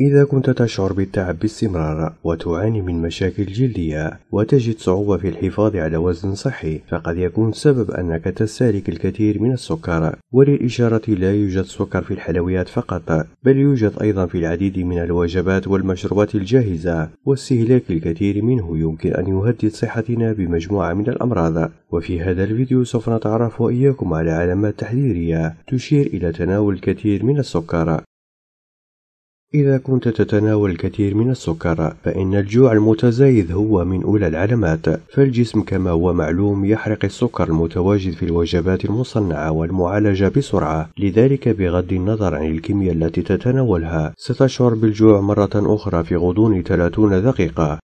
إذا كنت تشعر بالتعب باستمرار وتعاني من مشاكل جلدية وتجد صعوبة في الحفاظ على وزن صحي فقد يكون السبب أنك تستهلك الكثير من السكر وللإشارة لا يوجد سكر في الحلويات فقط بل يوجد أيضا في العديد من الوجبات والمشروبات الجاهزة واستهلاك الكثير منه يمكن أن يهدد صحتنا بمجموعة من الأمراض وفي هذا الفيديو سوف نتعرف وإياكم على علامات تحذيرية تشير إلى تناول الكثير من السكر إذا كنت تتناول الكثير من السكر فإن الجوع المتزايد هو من أولى العلامات فالجسم كما هو معلوم يحرق السكر المتواجد في الوجبات المصنعة والمعالجة بسرعة لذلك بغض النظر عن الكمية التي تتناولها ستشعر بالجوع مرة أخرى في غضون 30 دقيقة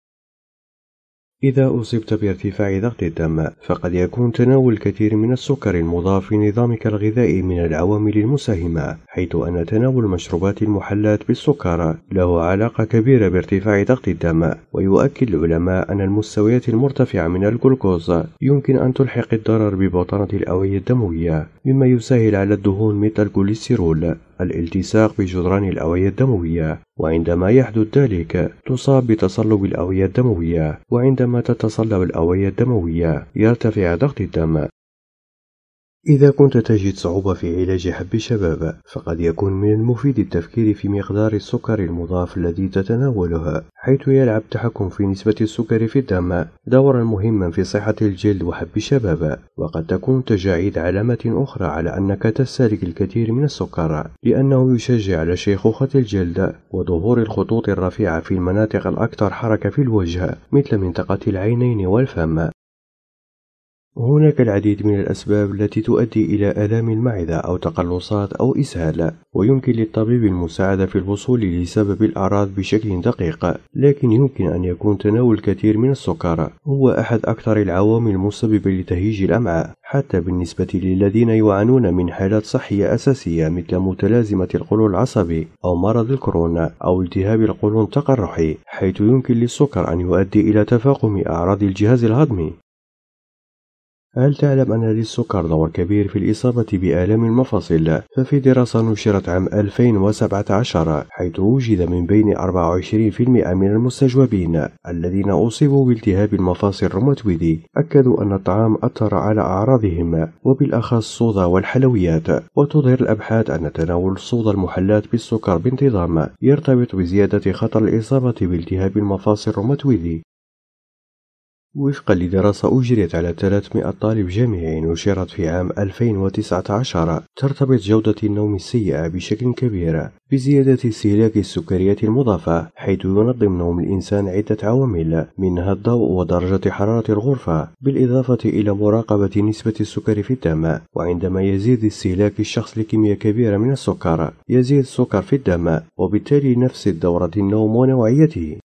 إذا أصبت بارتفاع ضغط الدم فقد يكون تناول الكثير من السكر المضاف في نظامك الغذائي من العوامل المساهمة حيث أن تناول المشروبات المحلاة بالسكر له علاقة كبيرة بارتفاع ضغط الدم ويؤكد العلماء أن المستويات المرتفعة من الجلوكوز يمكن أن تلحق الضرر ببطانة الأوعية الدموية مما يسهل على الدهون مثل الكوليسترول الالتصاق بجدران الأوعية الدموية وعندما يحدث ذلك تصاب بتصلب الأوعية الدموية وعندما تتصلب الأوعية الدموية يرتفع ضغط الدم إذا كنت تجد صعوبة في علاج حب الشباب فقد يكون من المفيد التفكير في مقدار السكر المضاف الذي تتناولها حيث يلعب التحكم في نسبة السكر في الدم دورا مهما في صحة الجلد وحب الشباب وقد تكون تجاعيد علامة أخرى على أنك تستهلك الكثير من السكر لأنه يشجع على شيخوخة الجلد وظهور الخطوط الرفيعة في المناطق الأكثر حركة في الوجه مثل منطقة العينين والفم هناك العديد من الأسباب التي تؤدي إلى آلام المعدة أو تقلصات أو إسهال، ويمكن للطبيب المساعدة في الوصول لسبب الأعراض بشكل دقيق، لكن يمكن أن يكون تناول الكثير من السكر هو أحد أكثر العوامل المسببة لتهيج الأمعاء، حتى بالنسبة للذين يعانون من حالات صحية أساسية مثل متلازمة القولون العصبي أو مرض الكورونا أو التهاب القولون التقرحي، حيث يمكن للسكر أن يؤدي إلى تفاقم أعراض الجهاز الهضمي هل تعلم أن للسكر دور كبير في الإصابة بآلام المفاصل؟ ففي دراسة نشرت عام 2017 حيث وجد من بين 24% من المستجوبين الذين أصيبوا بالتهاب المفاصل الروماتويدي أكدوا أن الطعام أثر على أعراضهم وبالأخص الصودا والحلويات وتظهر الأبحاث أن تناول الصودا المحلات بالسكر بانتظام يرتبط بزيادة خطر الإصابة بالتهاب المفاصل الروماتويدي وفقا لدراسة أجريت على 300 طالب جامعي نشرت في عام 2019 ترتبط جودة النوم السيئة بشكل كبير بزيادة استهلاك السكريات المضافة حيث ينظم نوم الإنسان عدة عوامل منها الضوء ودرجة حرارة الغرفة بالإضافة إلى مراقبة نسبة السكر في الدم وعندما يزيد استهلاك الشخص لكمية كبيرة من السكر يزيد السكر في الدم وبالتالي نفس دورة النوم ونوعيته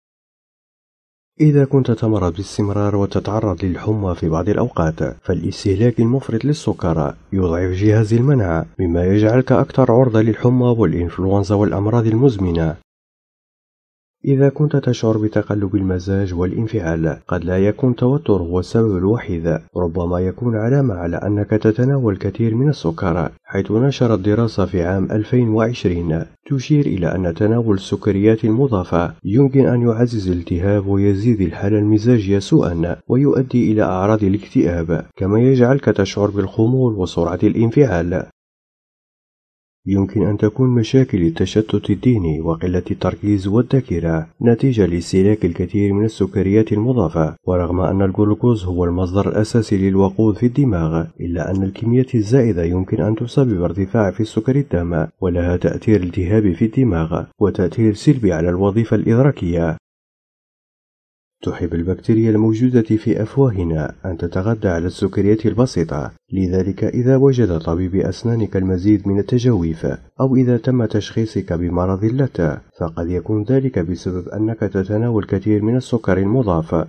إذا كنت تمرض باستمرار وتتعرض للحمى في بعض الأوقات فالاستهلاك المفرط للسكر يضعف جهاز المناعة مما يجعلك أكثر عرضة للحمى والإنفلونزا والأمراض المزمنة إذا كنت تشعر بتقلب المزاج والانفعال قد لا يكون التوتر هو السبب الوحيد ربما يكون علامة على أنك تتناول الكثير من السكر حيث نشرت دراسة في عام 2020 تشير إلى أن تناول السكريات المضافة يمكن أن يعزز الالتهاب ويزيد الحالة المزاجية سوءا ويؤدي إلى أعراض الاكتئاب كما يجعلك تشعر بالخمول وسرعة الانفعال يمكن أن تكون مشاكل التشتت الديني وقلة التركيز والذاكرة نتيجة لاستهلاك الكثير من السكريات المضافة، ورغم أن الجلوكوز هو المصدر الأساسي للوقود في الدماغ، إلا أن الكميات الزائدة يمكن أن تسبب ارتفاع في السكر الدم، ولها تأثير التهابي في الدماغ، وتأثير سلبي على الوظيفة الإدراكية، تحب البكتيريا الموجودة في أفواهنا أن تتغذى على السكريات البسيطة، لذلك إذا وجد طبيب أسنانك المزيد من التجاويف أو إذا تم تشخيصك بمرض اللتة فقد يكون ذلك بسبب أنك تتناول الكثير من السكر المضاف